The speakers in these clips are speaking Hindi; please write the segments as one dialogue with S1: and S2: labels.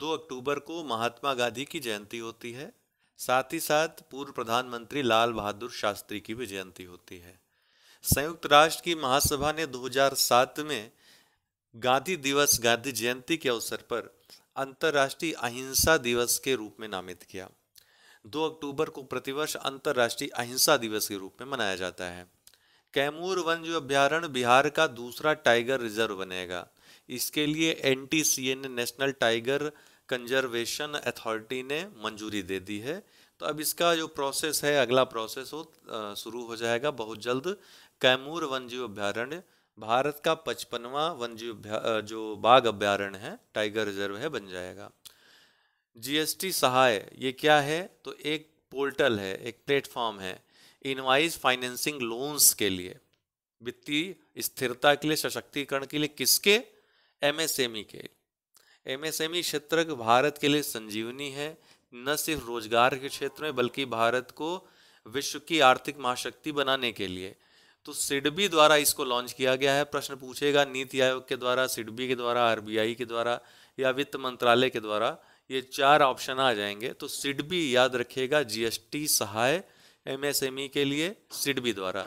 S1: दो अक्टूबर को महात्मा गांधी की जयंती होती है साथ ही साथ पूर्व प्रधानमंत्री लाल बहादुर शास्त्री की भी जयंती होती है संयुक्त राष्ट्र की महासभा ने 2007 में गांधी दिवस गांधी जयंती के अवसर पर अंतर्राष्ट्रीय अहिंसा दिवस के रूप में नामित किया 2 अक्टूबर को प्रतिवर्ष अंतर्राष्ट्रीय अहिंसा दिवस के रूप में मनाया जाता है कैमूर जो अभ्यारण्य बिहार का दूसरा टाइगर रिजर्व बनेगा इसके लिए एन ने नेशनल टाइगर कंजर्वेशन अथॉरिटी ने मंजूरी दे दी है तो अब इसका जो प्रोसेस है अगला प्रोसेस हो शुरू हो जाएगा बहुत जल्द कैमूर वन्यजीव अभ्यारण्य भारत का पचपनवा वन्यजीव जो बाघ अभ्यारण्य है टाइगर रिजर्व है बन जाएगा जीएसटी सहाय ये क्या है तो एक पोर्टल है एक प्लेटफॉर्म है इनवाइज फाइनेंसिंग लोन्स के लिए वित्तीय स्थिरता के लिए सशक्तिकरण के लिए किसके एमएसएमई e के एमएसएमई e क्षेत्र भारत के लिए संजीवनी है न सिर्फ रोजगार के क्षेत्र में बल्कि भारत को विश्व की आर्थिक महाशक्ति बनाने के लिए तो सिडबी द्वारा इसको लॉन्च किया गया है प्रश्न पूछेगा नीति आयोग के द्वारा सिडबी के द्वारा आर के द्वारा या वित्त मंत्रालय के द्वारा ये चार ऑप्शन आ जाएंगे तो सिडबी याद रखिएगा जीएसटी सहाय एमएसएमई e के लिए सिडबी द्वारा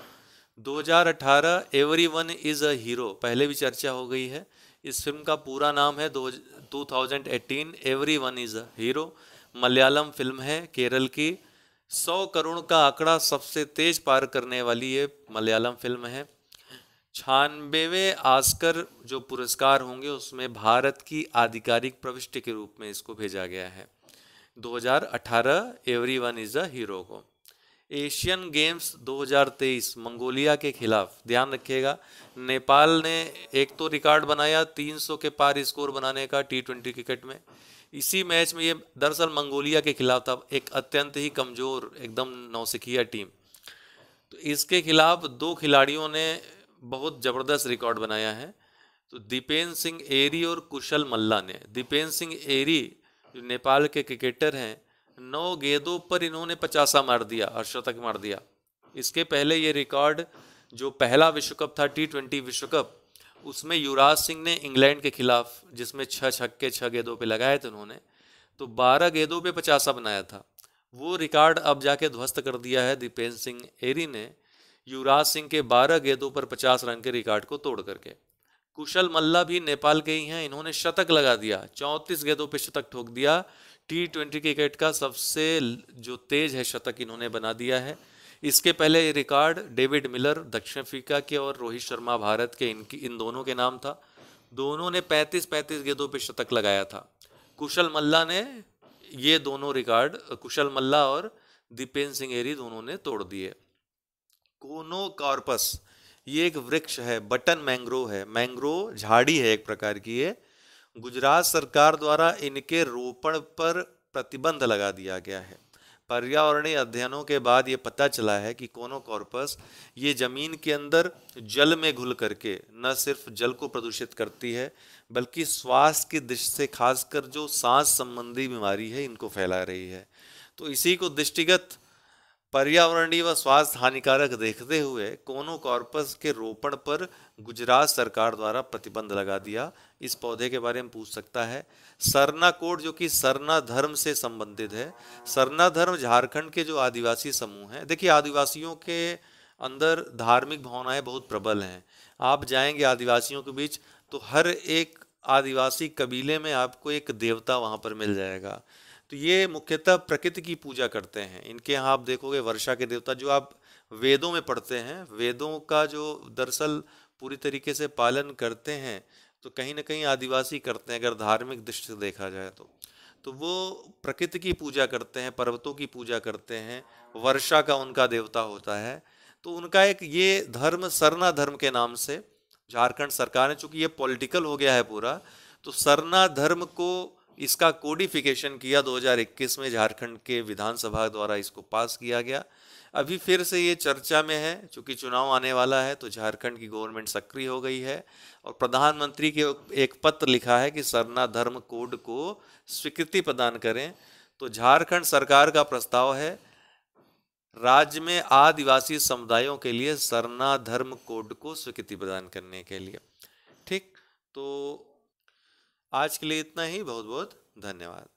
S1: 2018 everyone is a hero पहले भी चर्चा हो गई है इस फिल्म का पूरा नाम है दो 2018 everyone is a hero Malayalam film है केरल की 100 करोड़ का आंकड़ा सबसे तेज पार करने वाली ये मलयालम फिल्म है छानबेवे आस्कर जो पुरस्कार होंगे उसमें भारत की आधिकारिक प्रविष्टि के रूप में इसको भेजा गया है 2018 everyone is a hero को एशियन गेम्स 2023 मंगोलिया के खिलाफ ध्यान रखिएगा नेपाल ने एक तो रिकॉर्ड बनाया 300 के पार स्कोर बनाने का टी ट्वेंटी क्रिकेट में इसी मैच में ये दरअसल मंगोलिया के खिलाफ था एक अत्यंत ही कमज़ोर एकदम नौसिखिया टीम तो इसके खिलाफ दो खिलाड़ियों ने बहुत ज़बरदस्त रिकॉर्ड बनाया है तो दीपेंद्र सिंह एरी और कुशल मल्ला ने दीपेंद्र सिंह एरी जो नेपाल के क्रिकेटर हैं नौ गेंदों पर इन्होंने पचासा मार दिया और शतक मार दिया इसके पहले ये रिकॉर्ड जो पहला विश्व कप था टी ट्वेंटी विश्व कप उसमें युवराज सिंह ने इंग्लैंड के खिलाफ जिसमें छः छक्के छः गेंदों पे लगाए थे उन्होंने तो बारह गेंदों पे पचासा बनाया था वो रिकॉर्ड अब जाके ध्वस्त कर दिया है दीपेंद्र सिंह एरी ने युवराज सिंह के बारह गेंदों पर पचास रन के रिकॉर्ड को तोड़ करके कुशल मल्ला भी नेपाल के ही हैं इन्होंने शतक लगा दिया चौंतीस गेंदों पर शतक ठोक दिया टी ट्वेंटी क्रिकेट का सबसे जो तेज है शतक इन्होंने बना दिया है इसके पहले ये रिकॉर्ड डेविड मिलर दक्षिण अफ्रीका के और रोहित शर्मा भारत के इनकी इन दोनों के नाम था दोनों ने 35-35 गेंदों पर शतक लगाया था कुशल मल्ला ने ये दोनों रिकॉर्ड कुशल मल्ला और दीपेंद्र सिंह एरी दोनों ने तोड़ दिए कोनो कॉर्पस ये एक वृक्ष है बटन मैंग्रोव है मैंग्रोव झाड़ी है एक प्रकार की ये गुजरात सरकार द्वारा इनके रोपण पर प्रतिबंध लगा दिया गया है पर्यावरणीय अध्ययनों के बाद ये पता चला है कि कॉर्पस ये ज़मीन के अंदर जल में घुल करके न सिर्फ जल को प्रदूषित करती है बल्कि स्वास्थ्य की दृष्टि से खासकर जो सांस संबंधी बीमारी है इनको फैला रही है तो इसी को दृष्टिगत पर्यावरणीय व स्वास्थ्य हानिकारक देखते हुए कोनो कॉर्पस के रोपण पर गुजरात सरकार द्वारा प्रतिबंध लगा दिया इस पौधे के बारे में पूछ सकता है सरना कोड जो कि सरना धर्म से संबंधित है सरना धर्म झारखंड के जो आदिवासी समूह हैं देखिए आदिवासियों के अंदर धार्मिक भावनाएं बहुत प्रबल हैं आप जाएंगे आदिवासियों के बीच तो हर एक आदिवासी कबीले में आपको एक देवता वहाँ पर मिल जाएगा तो ये मुख्यतः प्रकृति की पूजा करते हैं इनके यहाँ आप देखोगे वर्षा के देवता जो आप वेदों में पढ़ते हैं वेदों का जो दरअसल पूरी तरीके से पालन करते हैं तो कहीं ना कहीं आदिवासी करते हैं अगर धार्मिक दृष्टि से देखा जाए तो तो वो प्रकृति की पूजा करते हैं पर्वतों की पूजा करते हैं वर्षा का उनका देवता होता है तो उनका एक ये धर्म सरना धर्म के नाम से झारखंड सरकार ने चूंकि ये पॉलिटिकल हो गया है पूरा तो सरना धर्म को इसका कोडिफिकेशन किया 2021 में झारखंड के विधानसभा द्वारा इसको पास किया गया अभी फिर से ये चर्चा में है चूँकि चुनाव आने वाला है तो झारखंड की गवर्नमेंट सक्रिय हो गई है और प्रधानमंत्री के एक पत्र लिखा है कि सरना धर्म कोड को स्वीकृति प्रदान करें तो झारखंड सरकार का प्रस्ताव है राज्य में आदिवासी समुदायों के लिए सरना धर्म कोड को स्वीकृति प्रदान करने के लिए ठीक तो आज के लिए इतना ही बहुत बहुत धन्यवाद